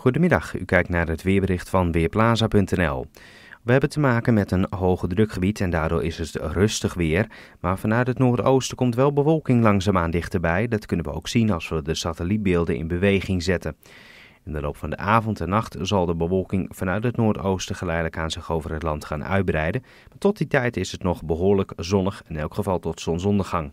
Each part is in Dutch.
Goedemiddag, u kijkt naar het weerbericht van Weerplaza.nl. We hebben te maken met een hoge drukgebied en daardoor is het rustig weer. Maar vanuit het noordoosten komt wel bewolking langzaamaan dichterbij. Dat kunnen we ook zien als we de satellietbeelden in beweging zetten. In de loop van de avond en nacht zal de bewolking vanuit het noordoosten geleidelijk aan zich over het land gaan uitbreiden. tot die tijd is het nog behoorlijk zonnig, in elk geval tot zonsondergang.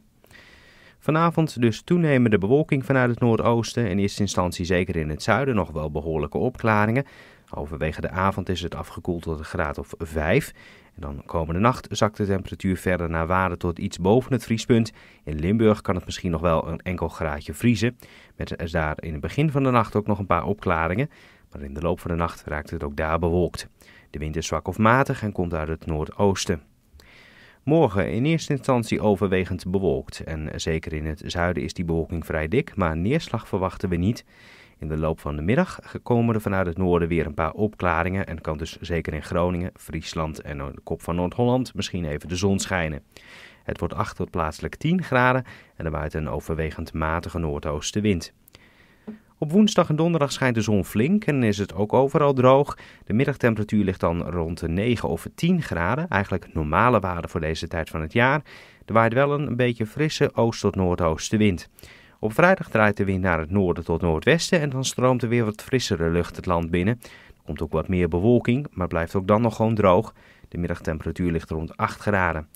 Vanavond dus toenemende bewolking vanuit het noordoosten. In eerste instantie zeker in het zuiden nog wel behoorlijke opklaringen. Overwege de avond is het afgekoeld tot een graad of 5. En dan komende nacht zakt de temperatuur verder naar waarde tot iets boven het vriespunt. In Limburg kan het misschien nog wel een enkel graadje vriezen. Met daar in het begin van de nacht ook nog een paar opklaringen. Maar in de loop van de nacht raakt het ook daar bewolkt. De wind is zwak of matig en komt uit het noordoosten. Morgen in eerste instantie overwegend bewolkt. En zeker in het zuiden is die bewolking vrij dik, maar neerslag verwachten we niet. In de loop van de middag komen er vanuit het noorden weer een paar opklaringen. En kan dus zeker in Groningen, Friesland en de kop van Noord-Holland misschien even de zon schijnen. Het wordt 8 tot plaatselijk 10 graden en er waait een overwegend matige noordoostenwind. Op woensdag en donderdag schijnt de zon flink en is het ook overal droog. De middagtemperatuur ligt dan rond de 9 of 10 graden, eigenlijk normale waarde voor deze tijd van het jaar. Er waait wel een beetje frisse oost- tot noordoostenwind. Op vrijdag draait de wind naar het noorden tot noordwesten en dan stroomt er weer wat frissere lucht het land binnen. Er komt ook wat meer bewolking, maar blijft ook dan nog gewoon droog. De middagtemperatuur ligt rond 8 graden.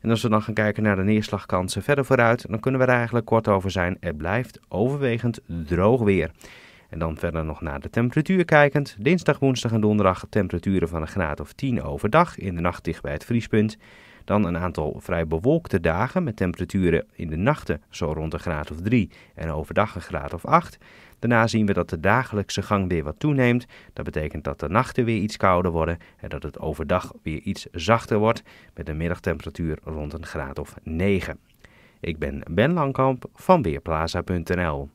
En als we dan gaan kijken naar de neerslagkansen verder vooruit, dan kunnen we er eigenlijk kort over zijn. Het blijft overwegend droog weer. En dan verder nog naar de temperatuur kijkend. Dinsdag, woensdag en donderdag temperaturen van een graad of 10 overdag, in de nacht dicht bij het vriespunt. Dan een aantal vrij bewolkte dagen met temperaturen in de nachten zo rond een graad of 3 en overdag een graad of 8. Daarna zien we dat de dagelijkse gang weer wat toeneemt. Dat betekent dat de nachten weer iets kouder worden en dat het overdag weer iets zachter wordt met een middagtemperatuur rond een graad of 9. Ik ben Ben Langkamp van Weerplaza.nl.